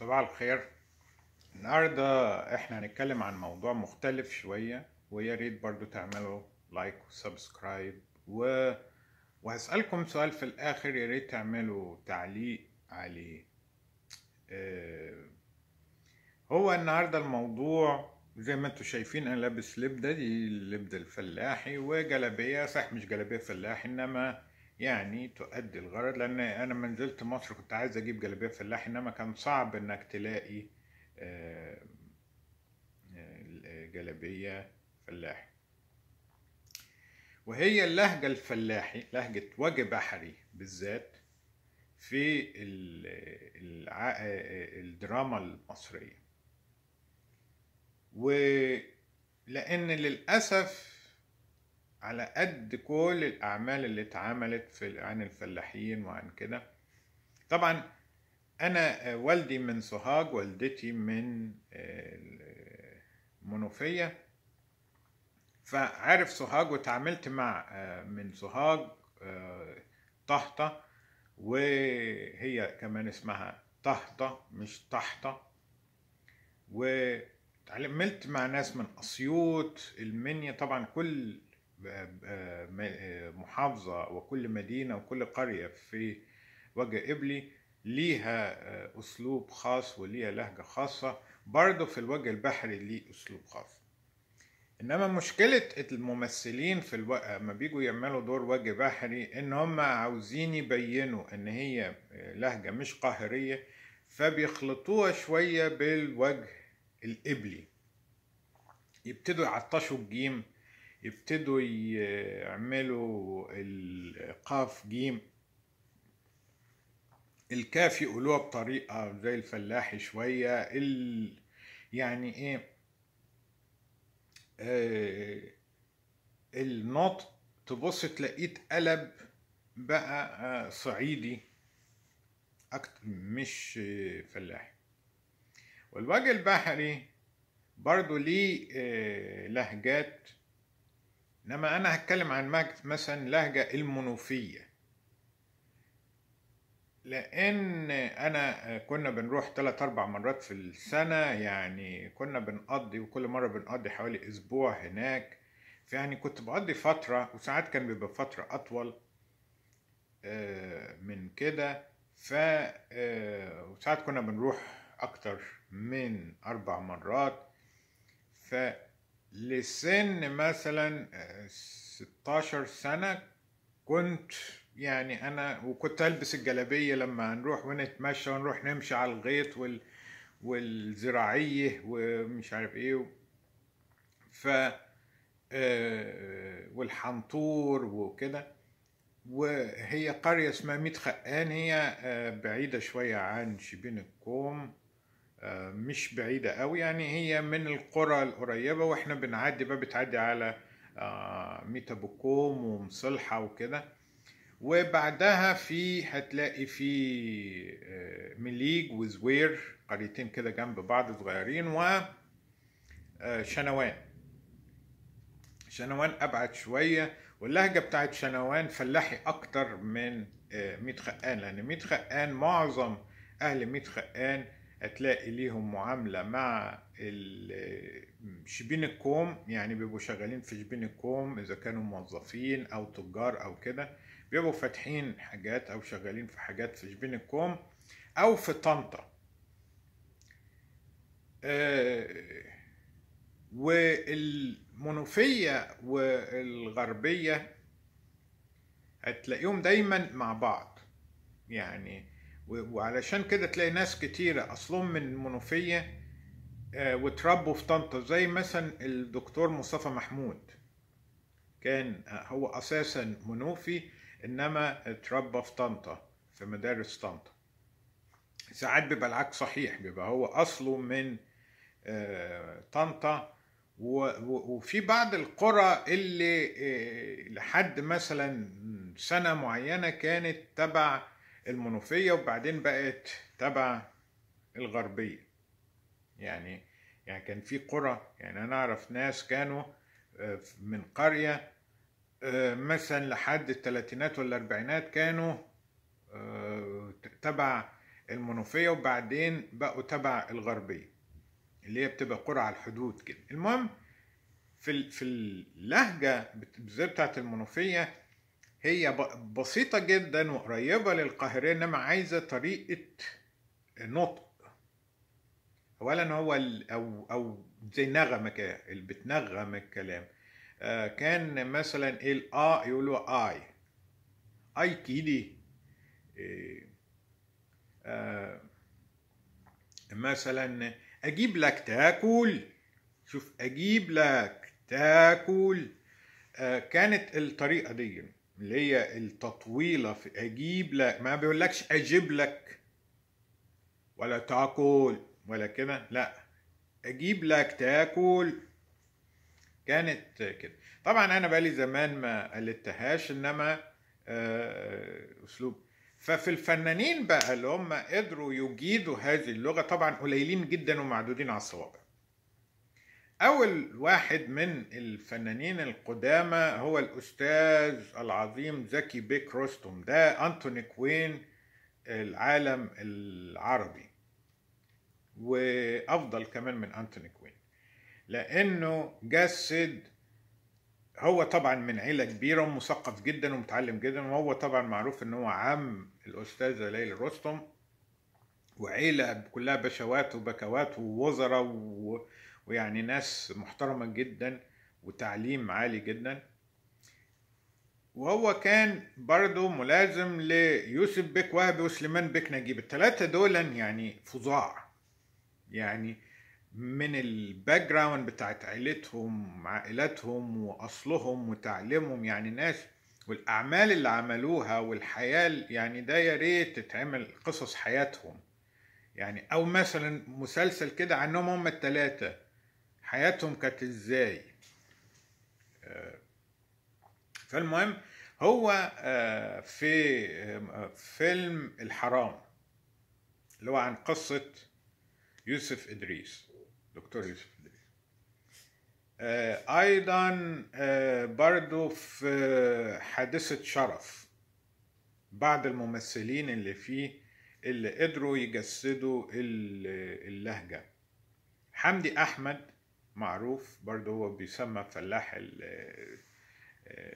صباح الخير النهاردة احنا هنتكلم عن موضوع مختلف شوية ويا ريت برضو تعملوا لايك وسبسكرايب و... وهسألكم سؤال في الآخر يا ريت تعملوا تعليق عليه اه... هو النهاردة الموضوع زي ما انتم شايفين انا لابس لبدة دي لبده الفلاحي وجلابية صح مش جلابية فلاحي انما يعني تؤدي الغرض لان انا لما نزلت مصر كنت عايز اجيب جلابيه فلاح انما كان صعب انك تلاقي آه، آه، جلابيه فلاح وهي اللهجه الفلاحي لهجه وجه بحري بالذات في آه، الدراما المصريه ولان للاسف على قد كل الأعمال اللي اتعملت في عن الفلاحين وعن كده طبعا أنا آه، والدي من سوهاج والدتي من آه، منوفية فعارف سوهاج وتعاملت مع آه، من سوهاج طهطة وهي كمان اسمها طهطة مش طحطة وتعلمت مع ناس من أسيوط المنيا طبعا كل محافظة وكل مدينة وكل قرية في وجه إبلي ليها آه، أسلوب خاص وليها لهجة خاصة برضه في الوجه البحري ليه أسلوب خاص إنما مشكلة الممثلين في الوقت آه، ما بيجوا يعملوا دور وجه بحري إن هم عاوزين يبينوا إن هي آه، لهجة مش قاهرية فبيخلطوها شوية بالوجه القبلي يبتدوا يعطشوا الجيم يبتدوا يعملوا القاف جيم الكاف يقولوها بطريقة زي الفلاحي شوية ال... يعني ايه آه النطق تبص تلاقيه اتقلب بقى آه، صعيدي أكتر مش فلاحي والوجه البحري برضو ليه آه، لهجات انما انا هتكلم عن مثلا لهجة المنوفية لان انا كنا بنروح ثلاث اربع مرات في السنة يعني كنا بنقضي وكل مرة بنقضي حوالي اسبوع هناك يعني كنت بقضي فترة وساعات كان بيبقى فترة اطول آه، من كده ف آه، وساعات كنا بنروح اكتر من اربع مرات ف لسن مثلا 16 آه، سنة كنت يعني أنا وكنت ألبس الجلابية لما هنروح ونتمشى ونروح نمشي على الغيط وال والزراعية ومش عارف إيه ف آه، والحنطور وكده وهي قرية اسمها ميت خقان هي آه، بعيدة شوية عن شبين الكوم مش بعيدة قوي يعني هي من القرى القريبة واحنا بنعدي بقى بتعدي على آه، ميتا بوكوم ومصلحة وكده وبعدها في هتلاقي في آه، مليج وزوير قريتين كده جنب بعض صغيرين وشنوان آه، شنوان شنوان ابعد شوية واللهجة بتاعت شنوان فلاحي اكتر من ميت خقان لان ميت خقان معظم اهل ميت خقان هتلاقي ليهم معاملة مع شبين الكوم يعني بيبقوا شغالين في شبين الكوم إذا كانوا موظفين أو تجار أو كده بيبقوا فاتحين حاجات أو شغالين في حاجات في شبين الكوم أو في طنطا آه، والمنوفية والغربية هتلاقيهم دايما مع بعض يعني وعلشان كده تلاقي ناس كتيرة أصلهم من المنوفية آه، وتربوا في طنطا زي مثلا الدكتور مصطفى محمود كان آه، هو أساسا منوفي إنما اتربى في طنطا في مدارس طنطا ساعات بيبقى العكس صحيح بيبقى هو أصله من آه، طنطا وفي بعض القرى اللي لحد مثلا سنة معينة كانت تبع المنوفية وبعدين بقت تبع الغربية يعني يعني كان في قرى يعني أنا أعرف ناس كانوا آه، من قرية آه، مثلا لحد الثلاثينات والأربعينات كانوا آه، تبع المنوفية وبعدين بقوا تبع الغربية اللي هي بتبقى قرى على الحدود كده المهم في في اللهجة بالذات بتاعت المنوفية هي بسيطة جدا وقريبة للقاهرية إنما عايزة طريقة نطق أولا هو أو أو زي نغمة كده اللي بتنغم الكلام آه، كان مثلا إيه آ يقولوا آي آي كيدي آه، آه، مثلا أجيب لك تاكل شوف أجيب لك تاكل كانت الطريقة دي اللي هي التطويلة في أجيب لك ما بيقولكش أجيب لك ولا تاكل ولا كده لا أجيب لك تاكل كانت كده طبعا أنا بقالي زمان ما قلدتهاش إنما آه، أسلوب ففي الفنانين بقى اللي هم قدروا يجيدوا هذه اللغة طبعا قليلين جدا ومعدودين على الصوابع أول واحد من الفنانين القدامى هو الأستاذ العظيم زكي بيك رستم ده أنتوني كوين العالم العربي وأفضل كمان من أنتوني كوين لأنه جسد هو طبعا من عيلة كبيرة ومثقف جدا ومتعلم جدا وهو طبعا معروف ان هو عم الأستاذة ليلى رستم وعيلة كلها بشوات وبكوات ووزراء و... ويعني ناس محترمة جدا وتعليم عالي جدا وهو كان برضه ملازم ليوسف بيك وهبي وسليمان بيك نجيب الثلاثة دولا يعني فظاع يعني من الباك جراوند بتاعت عيلتهم عائلاتهم واصلهم وتعليمهم يعني ناس والاعمال اللي عملوها والحياه يعني ده يا ريت تتعمل قصص حياتهم يعني او مثلا مسلسل كده عنهم هم الثلاثه حياتهم كانت ازاي آه، فالمهم هو آه، في آه، فيلم الحرام اللي هو عن قصة يوسف إدريس دكتور يوسف إدريس أيضا برضو في حادثة شرف بعض الممثلين اللي فيه اللي قدروا يجسدوا اللهجة حمدي أحمد معروف برضه هو بيسمى فلاح آه،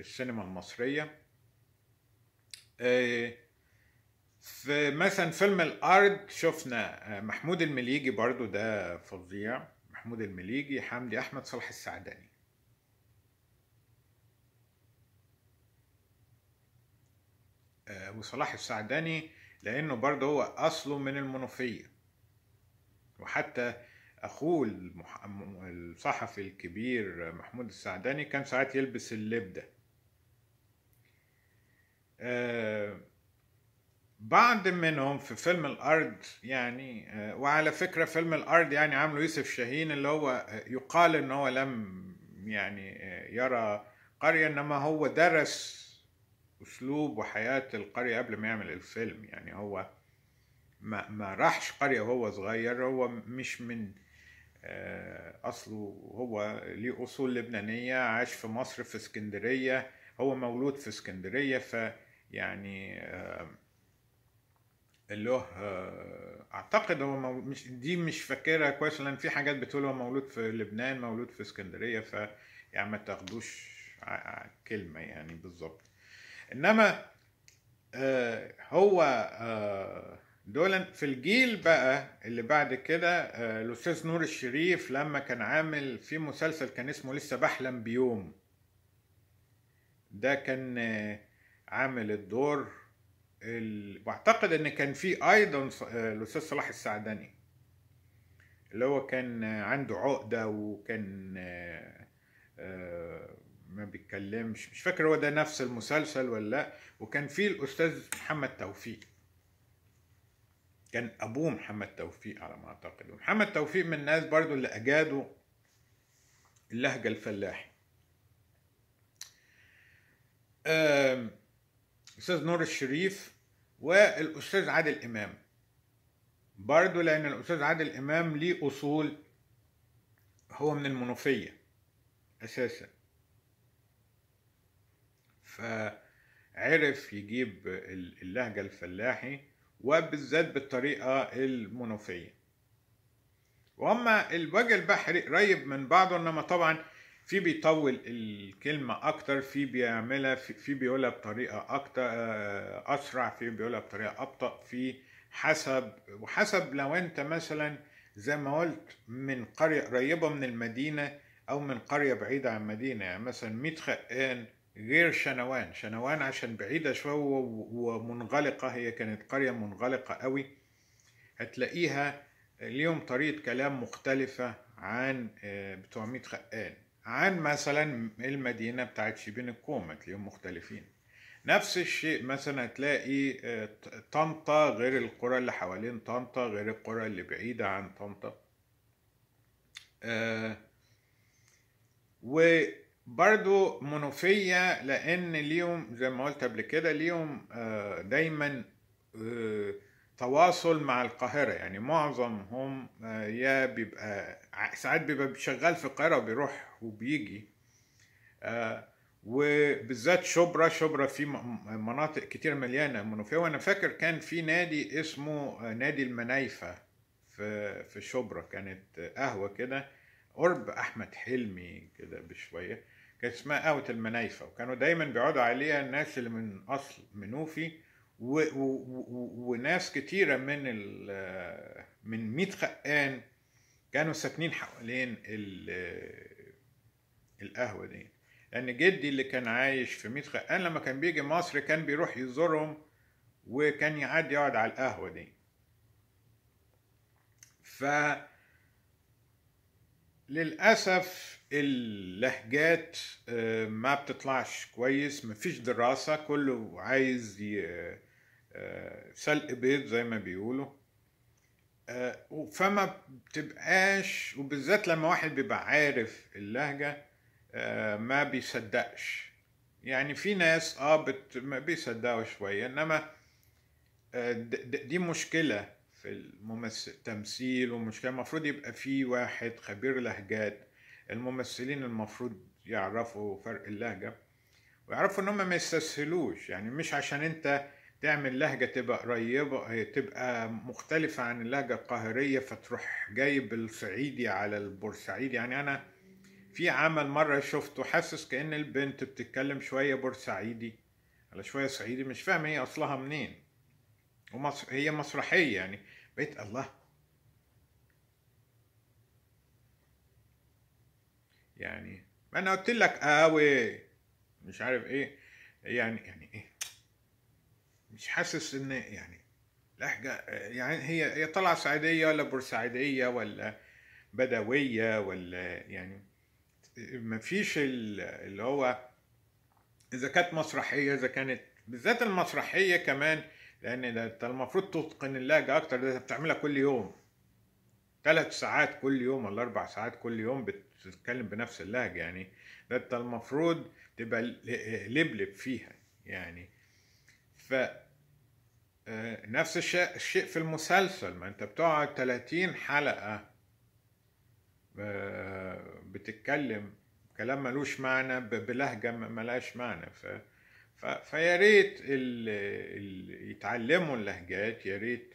السينما المصرية آه، في مثلا فيلم الأرض شفنا آه، محمود المليجي برضه ده فظيع محمود المليجي حمدي أحمد صلاح السعدني وصلاح السعدني لأنه برضه هو أصله من المنوفية وحتى اخوه المح... الصحفي الكبير محمود السعداني كان ساعات يلبس اللبدة ده آه، بعض منهم في فيلم الارض يعني آه، وعلى فكره فيلم الارض يعني عامله يوسف شاهين اللي هو آه، يقال ان هو لم يعني يرى قريه انما هو درس اسلوب وحياه القريه قبل ما يعمل الفيلم يعني هو ما ما راحش قريه وهو صغير هو مش من آه، اصله هو ليه اصول لبنانيه عاش في مصر في اسكندريه هو مولود في اسكندريه ف يعني له آه، آه، اعتقد هو مش دي مش فاكرها كويس لان في حاجات بتقول هو مولود في لبنان مولود في اسكندريه ف يعني ما تاخدوش كلمه يعني بالظبط انما هو دول في الجيل بقى اللي بعد كده آه، الاستاذ نور الشريف لما كان عامل في مسلسل كان اسمه لسه بحلم بيوم ده كان آه، عامل الدور ال... واعتقد ان كان في ايضا آه، الاستاذ صلاح السعدني اللي هو كان عنده عقده وكان ما بيتكلمش مش فاكر هو ده نفس المسلسل ولا لا وكان في الاستاذ محمد توفيق كان ابوه محمد توفيق على ما اعتقد ومحمد توفيق من الناس برضو اللي اجادوا اللهجه الفلاحي استاذ نور الشريف والاستاذ عادل امام برضو لان الاستاذ عادل امام ليه اصول هو من المنوفيه اساسا فعرف يجيب اللهجه الفلاحي وبالذات بالطريقة المنوفية وأما الوجه البحري قريب من بعضه إنما طبعا في بيطول الكلمة أكتر في بيعملها في بيقولها بطريقة أكتر آه، أسرع في بيقولها بطريقة أبطأ في حسب وحسب لو أنت مثلا زي ما قلت من قرية قريبة من المدينة أو من قرية بعيدة عن المدينة يعني مثلا ميت خقان غير شنوان شنوان عشان بعيدة شوية ومنغلقة هي كانت قرية منغلقة قوي هتلاقيها ليهم طريقة كلام مختلفة عن آه، بتوع ميت خقان عن مثلا المدينة بتاعت شبين الكوم هتلاقيهم مختلفين نفس الشيء مثلا هتلاقي آه، طنطا غير القرى اللي حوالين طنطا غير القرى اللي بعيدة عن طنطا آه برضو منوفية لأن ليهم زي ما قلت قبل كده ليهم آه، دايما آه، تواصل مع القاهرة يعني معظمهم آه، يا بيبقى ساعات بيبقى شغال في القاهرة وبيروح وبيجي وبالذات شبرا شبرا في مناطق كتير مليانة منوفية وأنا فاكر كان في نادي اسمه نادي المنايفة في شبرا كانت قهوة كده قرب احمد حلمي كده بشويه كانت اسمها قهوه المنايفه وكانوا دايما بيقعدوا عليها الناس اللي من اصل منوفي و... و... و... وناس كتيره من من ميت خقان كانوا ساكنين حوالين القهوه دي لان جدي اللي كان عايش في ميت خقان لما كان بيجي مصر كان بيروح يزورهم وكان يعدي يقعد على القهوه دي ف للأسف اللهجات آه، ما بتطلعش كويس مفيش دراسة كله عايز آه، آه، سلق بيض زي ما بيقولوا فما بتبقاش وبالذات لما واحد بيبقى عارف اللهجة ما بيصدقش يعني في ناس اه بت... ما بيصدقوا شوية انما دي مشكلة في الممثل تمثيل ومش كان المفروض يبقى في واحد خبير لهجات الممثلين المفروض يعرفوا فرق اللهجة ويعرفوا ان هم ما يستسهلوش يعني مش عشان انت تعمل لهجة تبقى قريبة تبقى مختلفة عن اللهجة القاهرية فتروح جايب الصعيدي على البورسعيدي يعني انا في عمل مرة شفته حاسس كأن البنت بتتكلم شوية بورسعيدي على شوية صعيدي مش فاهم هي اصلها منين هي مسرحية يعني بيت الله يعني ما انا قلت لك قوي مش عارف ايه يعني يعني ايه مش حاسس ان يعني لحجة يعني هي هي طلعة صعيدية ولا بورسعيدية ولا بدوية ولا يعني مفيش اللي هو إذا كانت مسرحية إذا كانت بالذات المسرحية كمان لان انت المفروض تتقن اللهجه اكتر ده بتعملها كل يوم ثلاث ساعات كل يوم ولا اربع ساعات كل يوم بتتكلم بنفس اللهجه يعني ده انت المفروض تبقى لبلب فيها يعني ف آه، نفس الشيء الشيء في المسلسل ما انت بتقعد 30 حلقه آه، بتتكلم كلام ملوش معنى بلهجه ملهاش معنى ف فيا ريت اللي يتعلموا اللهجات يا ريت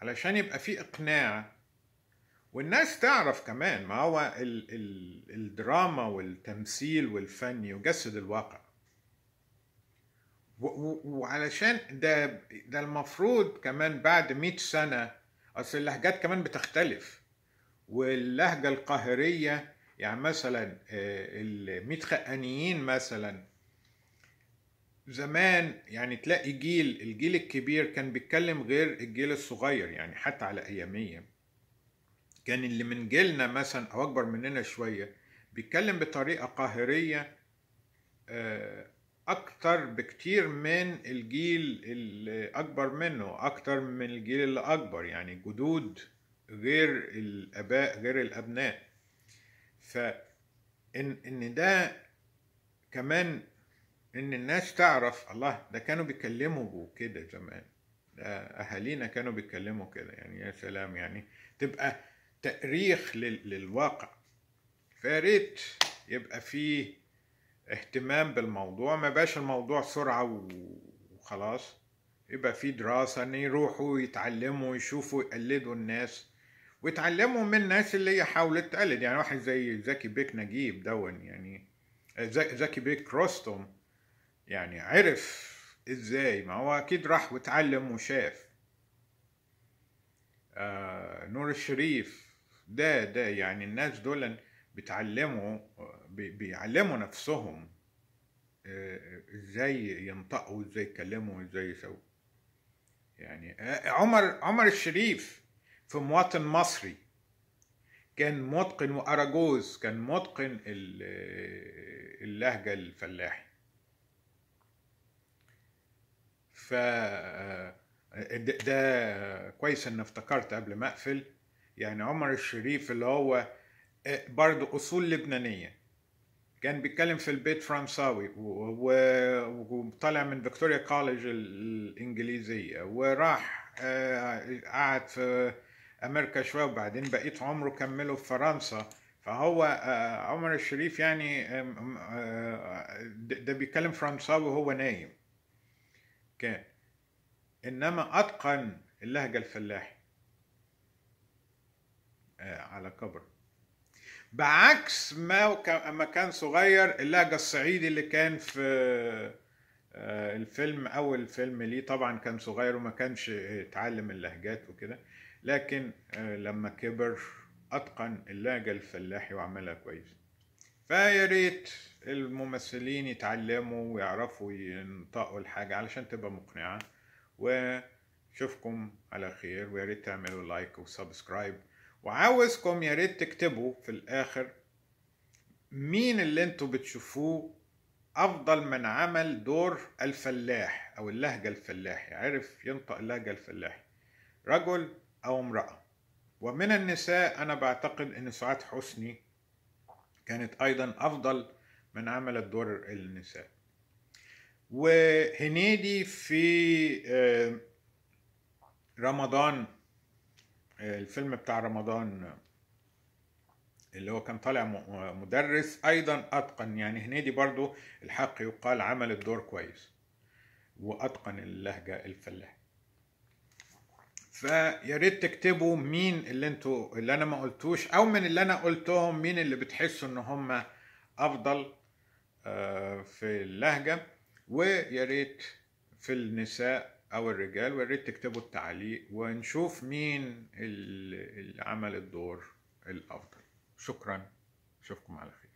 علشان يبقى في اقناع والناس تعرف كمان ما هو الـ الـ الدراما والتمثيل والفن يجسد الواقع وعلشان ده ده المفروض كمان بعد مئة سنه اصل اللهجات كمان بتختلف واللهجه القاهريه يعني مثلا آه، المتخانيين مثلا زمان يعني تلاقي جيل الجيل الكبير كان بيتكلم غير الجيل الصغير يعني حتى على اياميه كان اللي من جيلنا مثلا او اكبر مننا شويه بيتكلم بطريقه قاهريه آه، اكتر بكتير من الجيل اللي اكبر منه اكتر من الجيل اللي اكبر يعني جدود غير الاباء غير الابناء فان ان ده كمان ان الناس تعرف الله ده كانوا بيكلموا كده زمان اهالينا كانوا بيتكلموا كده يعني يا سلام يعني تبقى تأريخ للواقع فياريت يبقى فيه اهتمام بالموضوع ما باش الموضوع سرعة وخلاص يبقى فيه دراسة ان يروحوا يتعلموا يشوفوا يقلدوا الناس ويتعلموا من الناس اللي هي حاولت تقلد يعني واحد زي زكي بيك نجيب دون يعني زكي بيك روستوم يعني عرف ازاي ما هو اكيد راح واتعلم وشاف آه نور الشريف ده ده يعني الناس دول بتعلموا بيعلموا نفسهم آه، ازاي ينطقوا ازاي يتكلموا ازاي يسووا يعني آه، عمر عمر الشريف في مواطن مصري كان متقن واراجوز كان متقن آه، اللهجه الفلاحي ف آه، ده كويس ان افتكرت قبل ما اقفل يعني عمر الشريف اللي هو آه، برضه اصول لبنانيه كان بيتكلم في البيت فرنساوي وطالع من فيكتوريا كولج الانجليزيه وراح آه، قعد في امريكا شويه وبعدين بقيت عمره كمله في فرنسا فهو عمر الشريف يعني ده بيتكلم فرنساوي وهو نايم كان انما اتقن اللهجه الفلاحي آه، على كبر بعكس ما اما كان صغير اللهجه الصعيدي اللي كان في آه، الفيلم اول فيلم ليه طبعا كان صغير وما كانش اتعلم اللهجات وكده لكن آه، لما كبر اتقن اللهجه الفلاحي وعملها كويس فيا ريت الممثلين يتعلموا ويعرفوا ينطقوا الحاجة علشان تبقى مقنعة وشوفكم على خير ويا ريت تعملوا لايك وسبسكرايب وعاوزكم يا ريت تكتبوا في الآخر مين اللي انتوا بتشوفوه أفضل من عمل دور الفلاح أو اللهجة الفلاحي عرف ينطق اللهجة الفلاحي رجل أو امرأة ومن النساء أنا بعتقد أن سعاد حسني كانت أيضا أفضل من عملت دور النساء وهنيدي في آه، رمضان آه، الفيلم بتاع رمضان اللي هو كان طالع مدرس ايضا اتقن يعني هنيدي برضو الحق يقال عمل الدور كويس واتقن اللهجه الفلاحه فيا ريت تكتبوا مين اللي انتوا اللي انا ما قلتوش او من اللي انا قلتهم مين اللي بتحسوا ان هم افضل آه، في اللهجه ويا ريت في النساء او الرجال ويا ريت تكتبوا التعليق ونشوف مين اللي عمل الدور الافضل شكرا اشوفكم على خير